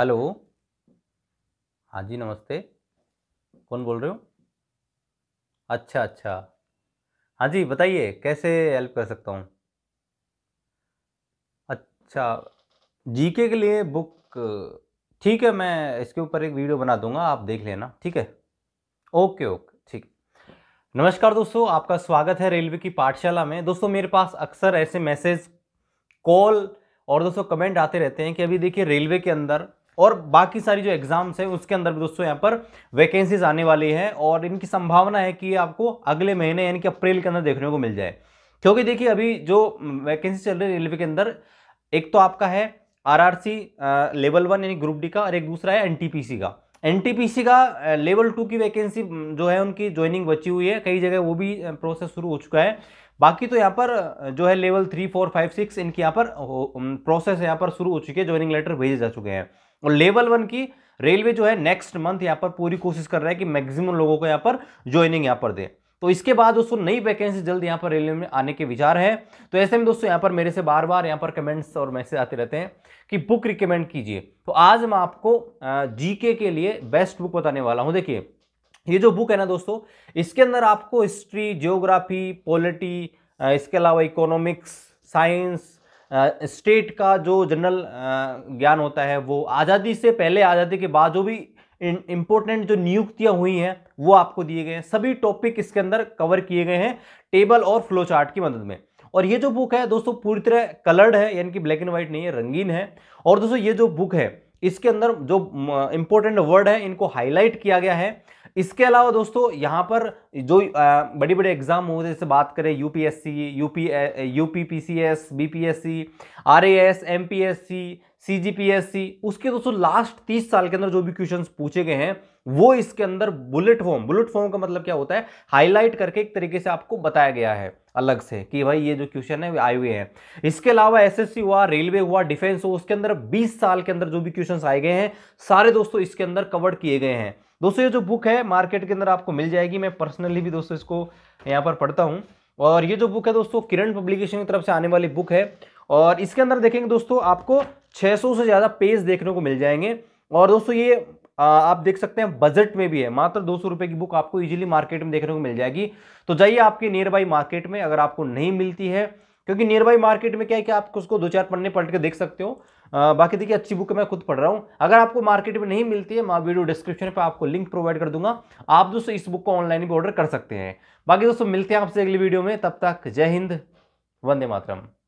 hello हाँ जी नमस्ते कौन बोल रहे हो अच्छा अच्छा हाँ जी बताइए कैसे हेल्प कर सकता हूँ अच्छा जीके के लिए बुक ठीक है मैं इसके ऊपर एक वीडियो बना दूंगा आप देख लेना ठीक है ओके ओके ठीक नमस्कार दोस्तों आपका स्वागत है रेलवे की पाठशाला में दोस्तों मेरे पास अक्सर ऐसे मैसेज कॉल और दोस्तों कमेंट आते रहते हैं कि अभी देखिए रेलवे के अंदर और बाकी सारी जो एग्ज़ाम्स हैं उसके अंदर भी दोस्तों यहाँ पर वैकेंसीज आने वाली है और इनकी संभावना है कि आपको अगले महीने यानी कि अप्रैल के अंदर देखने को मिल जाए क्योंकि देखिए अभी जो वैकेंसी चल रही है रेलवे के अंदर एक तो आपका है आरआरसी लेवल वन यानी ग्रुप डी का और एक दूसरा है एनटीपीसी का एनटीपीसी का लेवल टू की वैकेंसी जो है उनकी ज्वाइनिंग बची हुई है कई जगह वो भी प्रोसेस शुरू हो चुका है बाकी तो यहाँ पर जो है level three four five six इनकी यहाँ पर प्रोसेस यहाँ पर शुरू हो चुकी है ज्वाइनिंग लेटर भेजे जा चुके हैं और लेवल वन की रेलवे जो है नेक्स्ट मंथ यहाँ पर पूरी कोशिश कर रहा है कि मैक्सिमम लोगों को यहाँ पर ज्वाइनिंग यहाँ पर दे तो इसके बाद दोस्तों नई वैकेंसी जल्द यहाँ पर रेलवे में आने के विचार है तो ऐसे में दोस्तों यहाँ पर मेरे से बार बार यहाँ पर कमेंट्स और मैसेज आते रहते हैं कि बुक रिकमेंड कीजिए तो आज मैं आपको जीके के लिए बेस्ट बुक बताने वाला हूँ देखिए ये जो बुक है ना दोस्तों इसके अंदर आपको हिस्ट्री जियोग्राफी पॉलिटी इसके अलावा इकोनॉमिक्स साइंस स्टेट का जो जनरल ज्ञान होता है वो आज़ादी से पहले आज़ादी के बाद जो भी इम्पोर्टेंट जो नियुक्तियां हुई हैं वो आपको दिए गए हैं सभी टॉपिक इसके अंदर कवर किए गए हैं टेबल और फ्लो चार्ट की मदद में और ये जो बुक है दोस्तों पूरी तरह कलर्ड है यानी कि ब्लैक एंड व्हाइट नहीं है रंगीन है और दोस्तों ये जो बुक है इसके अंदर जो इम्पोर्टेंट वर्ड है इनको हाईलाइट किया गया है इसके अलावा दोस्तों यहाँ पर जो बड़ी बड़े एग्जाम हो जैसे बात करें UPSC UP UPPCS BPSC RAS MPSC CGPSC उसके दोस्तों लास्ट तीस साल के अंदर जो भी क्वेश्चंस पूछे गए हैं वो इसके अंदर बुलेट फॉर्म बुलेट फॉर्म का मतलब क्या होता है हाईलाइट करके एक तरीके से आपको बताया गया है अलग से कि भाई ये जो क्वेश्चन है वे आए हुए हैं इसके अलावा एसएससी हुआ रेलवे हुआ डिफेंस हुआ उसके अंदर 20 साल के अंदर जो भी क्वेश्चन आए गए हैं सारे दोस्तों इसके अंदर कवर किए गए हैं दोस्तों ये जो बुक है मार्केट के अंदर आपको मिल जाएगी मैं पर्सनली भी दोस्तों इसको यहाँ पर पढ़ता हूँ और ये जो बुक है दोस्तों किरण पब्लिकेशन की तरफ से आने वाली बुक है और इसके अंदर देखेंगे दोस्तों आपको 600 से ज़्यादा पेज देखने को मिल जाएंगे और दोस्तों ये आप देख सकते हैं बजट में भी है मात्र दो सौ की बुक आपको ईजिली मार्केट में देखने को मिल जाएगी तो जाइए आपके नियर बाई मार्केट में अगर आपको नहीं मिलती है क्योंकि नियर बाई मार्केट में क्या है कि आप उसको दो चार पन्ने पलट के देख सकते हो बाकी देखिए अच्छी बुक मैं खुद पढ़ रहा हूँ अगर आपको मार्केट में नहीं मिलती है मैं वीडियो डिस्क्रिप्शन पर आपको लिंक प्रोवाइड कर दूंगा आप दोस्तों इस बुक को ऑनलाइन भी ऑर्डर कर सकते हैं बाकी दोस्तों मिलते हैं आपसे अगली वीडियो में तब तक जय हिंद वंदे मातरम